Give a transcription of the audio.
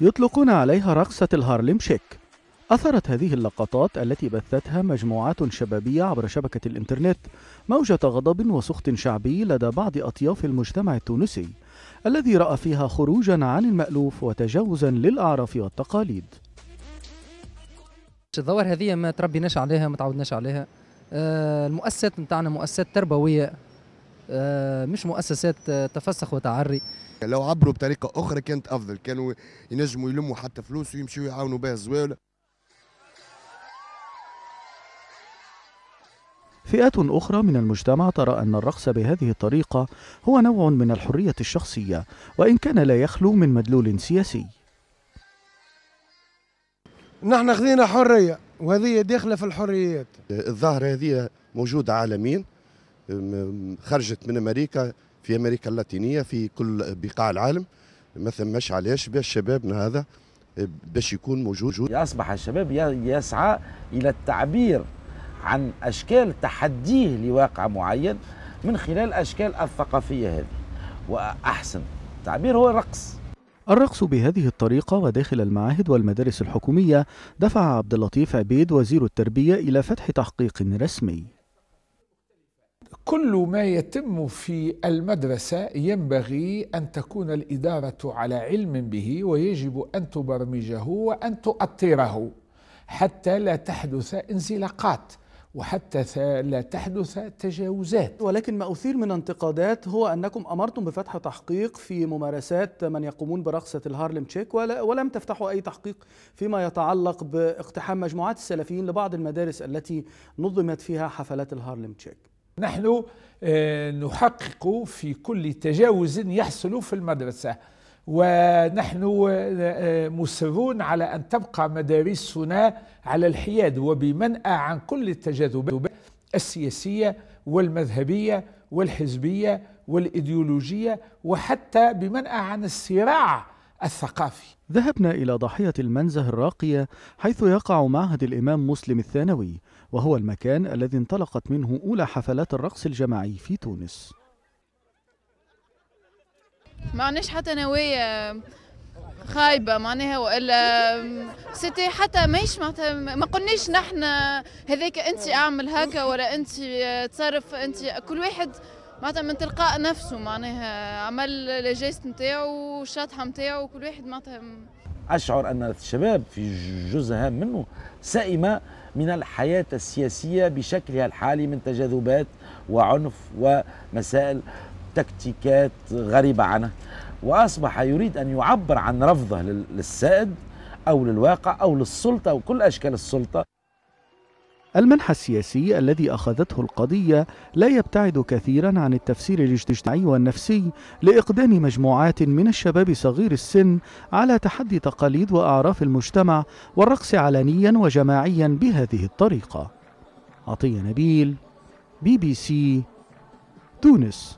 يطلقون عليها رقصة الهارلم شيك أثرت هذه اللقطات التي بثتها مجموعات شبابية عبر شبكة الإنترنت موجة غضب وسخط شعبي لدى بعض أطياف المجتمع التونسي الذي رأى فيها خروجا عن المألوف وتجاوزا للأعراف والتقاليد الظواهر هذه ما تربيناش عليها ما تعودناش عليها آه، المؤسسات نتاعنا مؤسسات تربويه آه، مش مؤسسات آه، تفسخ وتعري لو عبروا بطريقة أخرى كانت أفضل كانوا ينجموا يلموا حتى فلوس ويمشوا يعاونوا بها الزوالة فئات أخرى من المجتمع ترى أن الرقص بهذه الطريقة هو نوع من الحرية الشخصية وإن كان لا يخلو من مدلول سياسي نحن خذينا حرية وهذه داخلة في الحريات الظاهرة هذه موجودة عالميا خرجت من امريكا في امريكا اللاتينيه في كل بقاع العالم ما ثماش علاش باش شبابنا هذا باش يكون موجود اصبح الشباب يسعى الى التعبير عن اشكال تحديه لواقع معين من خلال اشكال الثقافيه هذه واحسن التعبير هو الرقص الرقص بهذه الطريقة وداخل المعاهد والمدارس الحكومية دفع عبد اللطيف عبيد وزير التربية إلى فتح تحقيق رسمي كل ما يتم في المدرسة ينبغي أن تكون الإدارة على علم به ويجب أن تبرمجه وأن تؤطره حتى لا تحدث انزلاقات وحتى لا تحدث تجاوزات ولكن ما أثير من انتقادات هو أنكم أمرتم بفتح تحقيق في ممارسات من يقومون برقصة الهارلم تشيك ولم تفتحوا أي تحقيق فيما يتعلق باقتحام مجموعات السلفيين لبعض المدارس التي نظمت فيها حفلات الهارلم تشيك نحن آه، نحقق في كل تجاوز يحصل في المدرسة ونحن آه، آه، مصرون على أن تبقى مدارسنا على الحياد وبمنأى عن كل التجاذبات السياسية والمذهبية والحزبية والإيديولوجية وحتى بمنأى عن الصراع الثقافي ذهبنا إلى ضاحية المنزه الراقية حيث يقع معهد الإمام مسلم الثانوي وهو المكان الذي انطلقت منه أولى حفلات الرقص الجماعي في تونس ما عناش حتى نوايا خايبه معناها والا سيتي حتى ماش معناتها ما قلناش نحن هذاك انت اعمل هكا ولا انت تصرف انت كل واحد معناتها من تلقاء نفسه معناها عمل الجيست نتاعو والشطحه نتاعو وكل واحد معناتها أشعر أن الشباب في جزء هام منه سئم من الحياة السياسية بشكلها الحالي من تجاذبات وعنف ومسائل تكتيكات غريبة عنه وأصبح يريد أن يعبر عن رفضه للسائد أو للواقع أو للسلطة أو كل أشكال السلطة المنح السياسي الذي أخذته القضية لا يبتعد كثيرا عن التفسير الاجتماعي والنفسي لإقدام مجموعات من الشباب صغير السن على تحدي تقاليد وأعراف المجتمع والرقص علنيا وجماعيا بهذه الطريقة عطية نبيل بي بي سي تونس